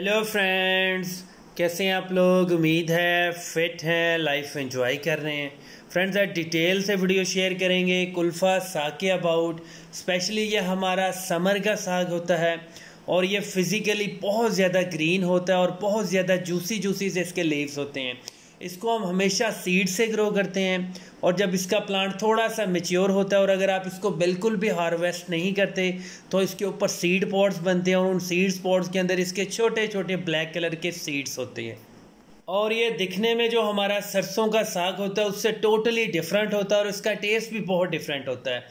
hello friends कैसे हैं आप लोग उम्मीद है फिट हैं लाइफ एंजॉय कर रहे हैं फ्रेंड्स आज डिटेल से वीडियो शेयर करेंगे कुल्फ़ा साग के अबाउट स्पेशली ये हमारा समर का साग होता है और ये फिज़िकली बहुत ज़्यादा ग्रीन होता है और बहुत ज़्यादा जूसी जूसी से इसके लीव्स होते हैं इसको हम हमेशा सीड से ग्रो करते हैं और जब इसका प्लांट थोड़ा सा मेच्योर होता है और अगर आप इसको बिल्कुल भी हार्वेस्ट नहीं करते तो इसके ऊपर सीड पॉड्स बनते हैं और उन सीड्स पॉड्स के अंदर इसके छोटे छोटे ब्लैक कलर के सीड्स होते हैं और ये दिखने में जो हमारा सरसों का साग होता है उससे टोटली डिफरेंट होता है और इसका टेस्ट भी बहुत डिफरेंट होता है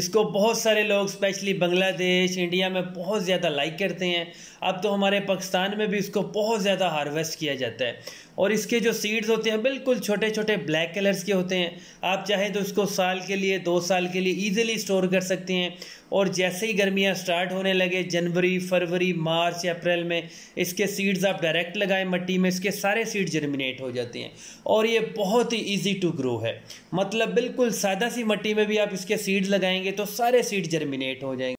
इसको बहुत सारे लोग स्पेशली बांग्लादेश इंडिया में बहुत ज़्यादा लाइक करते हैं अब तो हमारे पाकिस्तान में भी इसको बहुत ज़्यादा हार्वेस्ट किया जाता है और इसके जो सीड्स होते हैं बिल्कुल छोटे छोटे ब्लैक कलर्स के होते हैं आप चाहें तो इसको साल के लिए दो साल के लिए इजीली स्टोर कर सकते हैं और जैसे ही गर्मियाँ स्टार्ट होने लगे जनवरी फरवरी मार्च अप्रैल में इसके सीड्स आप डायरेक्ट लगाएं मट्टी में इसके सारे सीड जर्मिनेट हो जाते हैं और ये बहुत ही ईजी टू ग्रो है मतलब बिल्कुल सादा सी मट्टी में भी आप इसके सीड्स लगाएंगे तो सारे सीड जर्मिनेट हो जाएंगे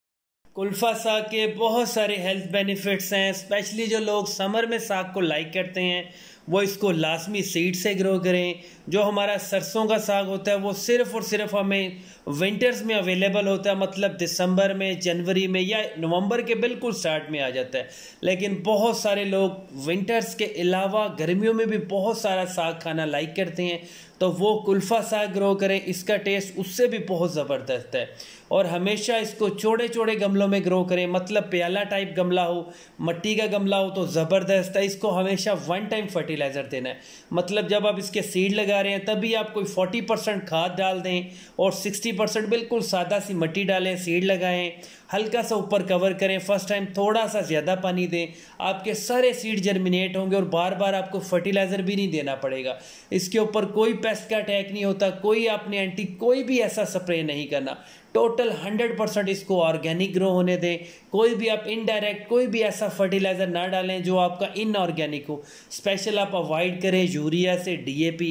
कुल्फा साग के बहुत सारे हेल्थ बेनिफिट्स हैं स्पेशली जो लोग समर में साग को लाइक करते हैं वो इसको लाजमी सीड से ग्रो करें जो हमारा सरसों का साग होता है वो सिर्फ़ और सिर्फ हमें विंटर्स में अवेलेबल होता है मतलब दिसंबर में जनवरी में या नवंबर के बिल्कुल स्टार्ट में आ जाता है लेकिन बहुत सारे लोग विंटर्स के अलावा गर्मियों में भी बहुत सारा साग खाना लाइक करते हैं तो वो कुल्फ़ा साग ग्रो करें इसका टेस्ट उससे भी बहुत ज़बरदस्त है और हमेशा इसको चौड़े चौड़े गमलों में ग्रो करें मतलब प्याला टाइप गमला हो मट्टी का गमला हो तो ज़बरदस्त है इसको हमेशा वन टाइम फर्टिल फर्टिलाइज़र देना है मतलब जब आप इसके सीड लगा रहे हैं तभी आप कोई फोर्टी परसेंट खाद डाल दें और सिक्सटी परसेंट बिल्कुल सादा सी मट्टी डालें सीड लगाएं हल्का सा ऊपर कवर करें फर्स्ट टाइम थोड़ा सा ज़्यादा पानी दें आपके सारे सीड जर्मिनेट होंगे और बार बार आपको फर्टिलाइज़र भी नहीं देना पड़ेगा इसके ऊपर कोई पेस्ट का अटैक नहीं होता कोई आपने एंटी कोई भी ऐसा स्प्रे नहीं करना टोटल 100 परसेंट इसको ऑर्गेनिक ग्रो होने दें कोई भी आप इनडायरेक्ट कोई भी ऐसा फर्टिलाइज़र ना डालें जो आपका इनऑर्गेनिक हो स्पेशल आप अवॉइड करें यूरिया से डीएपी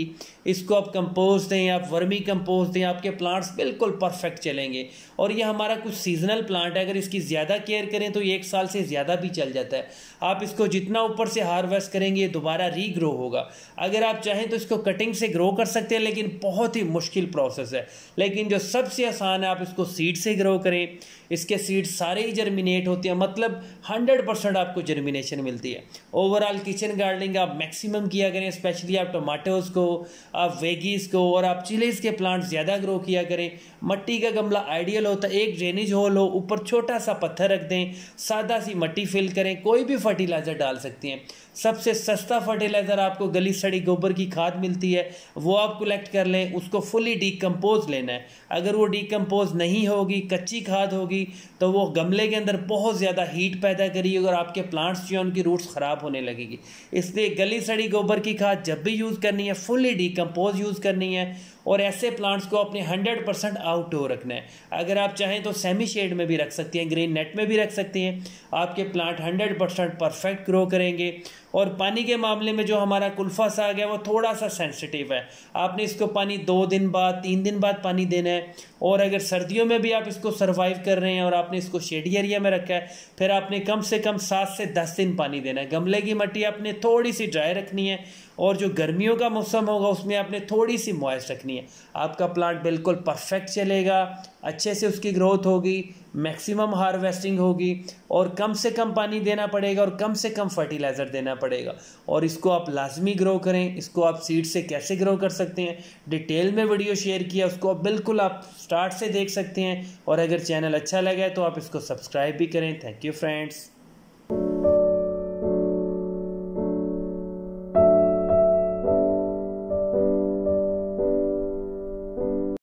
इसको आप कंपोज दें आप वर्मी कंपोज दें आपके प्लांट्स बिल्कुल परफेक्ट चलेंगे और ये हमारा कुछ सीजनल प्लांट है अगर इसकी ज़्यादा केयर करें तो ये एक साल से ज़्यादा भी चल जाता है आप इसको जितना ऊपर से हार्वेस्ट करेंगे ये दोबारा रीग्रो होगा अगर आप चाहें तो इसको कटिंग से ग्रो कर सकते हैं लेकिन बहुत ही मुश्किल प्रोसेस है लेकिन जो सबसे आसान है आप उसको सीड से ग्रो करें इसके सीड सारे ही जर्मिनेट होते हैं मतलब हंड्रेड परसेंट आपको जर्मिनेशन मिलती है ओवरऑल किचन गार्डनिंग आप मैक्सिमम किया करें स्पेशली आप टमाटोज़ को आप वेगीज़ को और आप चिलीज़ के प्लांट ज़्यादा ग्रो किया करें मट्टी का गमला आइडियल होता है एक ड्रेनेज होल हो ऊपर छोटा सा पत्थर रख दें सादा सी मट्टी फिल करें कोई भी फर्टिलाइज़र डाल सकते हैं सबसे सस्ता फर्टिलाइज़र आपको गली सड़ी गोबर की खाद मिलती है वो आप कलेक्ट कर लें उसको फुली डिकम्पोज लेना है अगर वो डिकम्पोज नहीं नहीं होगी कच्ची खाद होगी तो वो गमले के अंदर बहुत ज़्यादा हीट पैदा करेगी और आपके प्लांट्स जो है उनकी रूट्स ख़राब होने लगेगी इसलिए गली सड़ी गोबर की खाद जब भी यूज़ करनी है फुली डिकम्पोज यूज़ करनी है और ऐसे प्लांट्स को अपने हंड्रेड परसेंट आउटडोर रखना है अगर आप चाहें तो सेमी शेड में भी रख सकती हैं ग्रीन नेट में भी रख सकती हैं आपके plant hundred percent perfect grow करेंगे और पानी के मामले में जो हमारा कुल्फा सा आ गया वो थोड़ा सा सेंसिटिव है आपने इसको पानी दो दिन बाद तीन दिन बाद पानी देना है और अगर सर्दियों में भी आप इसको सर्वाइव कर रहे हैं और आपने इसको शेडी एरिया में रखा है फिर आपने कम से कम सात से दस दिन पानी देना है गमले की मट्टी आपने थोड़ी सी ड्राई रखनी है और जो गर्मियों का मौसम होगा उसमें आपने थोड़ी सी मॉइस्ट रखनी है आपका प्लांट बिल्कुल परफेक्ट चलेगा अच्छे से उसकी ग्रोथ होगी मैक्सिमम हार्वेस्टिंग होगी और कम से कम पानी देना पड़ेगा और कम से कम फर्टिलाइज़र देना पड़ेगा और इसको आप लाजमी ग्रो करें इसको आप सीड से कैसे ग्रो कर सकते हैं डिटेल में वीडियो शेयर किया उसको आप बिल्कुल आप स्टार्ट से देख सकते हैं और अगर चैनल अच्छा लगा है तो आप इसको सब्सक्राइब भी करें थैंक यू फ्रेंड्स